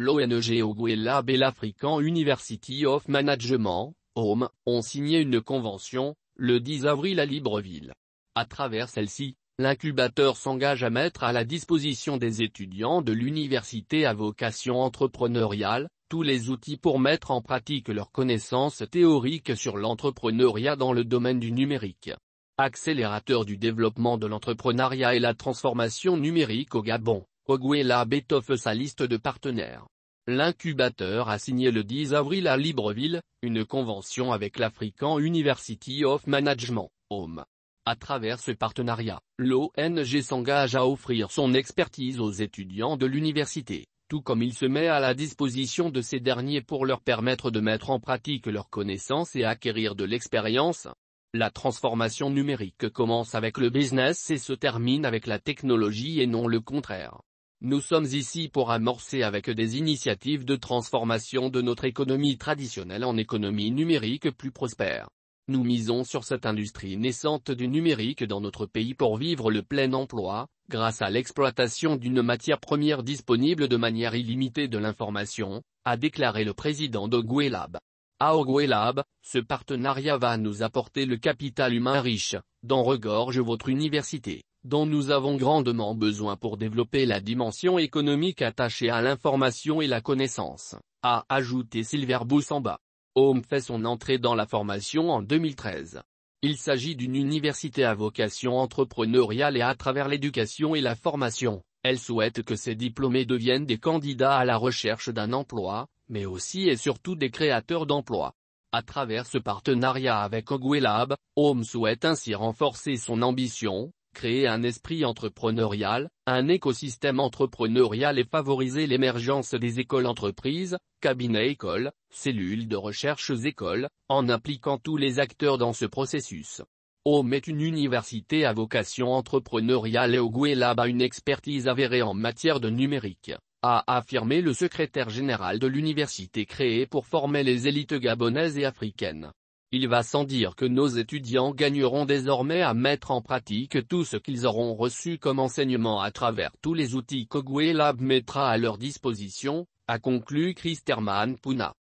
l'ONG Oguela Lab et University of Management, Home, ont signé une convention, le 10 avril à Libreville. À travers celle-ci, l'incubateur s'engage à mettre à la disposition des étudiants de l'université à vocation entrepreneuriale, tous les outils pour mettre en pratique leurs connaissances théoriques sur l'entrepreneuriat dans le domaine du numérique. Accélérateur du développement de l'entrepreneuriat et la transformation numérique au Gabon, Oguela bétoffe sa liste de partenaires. L'incubateur a signé le 10 avril à Libreville, une convention avec l'African University of Management, HOME. À travers ce partenariat, l'ONG s'engage à offrir son expertise aux étudiants de l'université, tout comme il se met à la disposition de ces derniers pour leur permettre de mettre en pratique leurs connaissances et acquérir de l'expérience. La transformation numérique commence avec le business et se termine avec la technologie et non le contraire. Nous sommes ici pour amorcer avec des initiatives de transformation de notre économie traditionnelle en économie numérique plus prospère. Nous misons sur cette industrie naissante du numérique dans notre pays pour vivre le plein emploi, grâce à l'exploitation d'une matière première disponible de manière illimitée de l'information, a déclaré le président de Lab. À Lab, ce partenariat va nous apporter le capital humain riche, dont regorge votre université dont nous avons grandement besoin pour développer la dimension économique attachée à l'information et la connaissance, a ajouté Silver Boussamba. Home fait son entrée dans la formation en 2013. Il s'agit d'une université à vocation entrepreneuriale et à travers l'éducation et la formation, elle souhaite que ses diplômés deviennent des candidats à la recherche d'un emploi, mais aussi et surtout des créateurs d'emplois. À travers ce partenariat avec Lab, Home souhaite ainsi renforcer son ambition, créer un esprit entrepreneurial, un écosystème entrepreneurial et favoriser l'émergence des écoles-entreprises, cabinets-écoles, cellules de recherche-écoles, en impliquant tous les acteurs dans ce processus. Home est une université à vocation entrepreneuriale et au Lab a une expertise avérée en matière de numérique, a affirmé le secrétaire général de l'université créée pour former les élites gabonaises et africaines. Il va sans dire que nos étudiants gagneront désormais à mettre en pratique tout ce qu'ils auront reçu comme enseignement à travers tous les outils qu'Ogwe Lab mettra à leur disposition, a conclu Christerman Puna.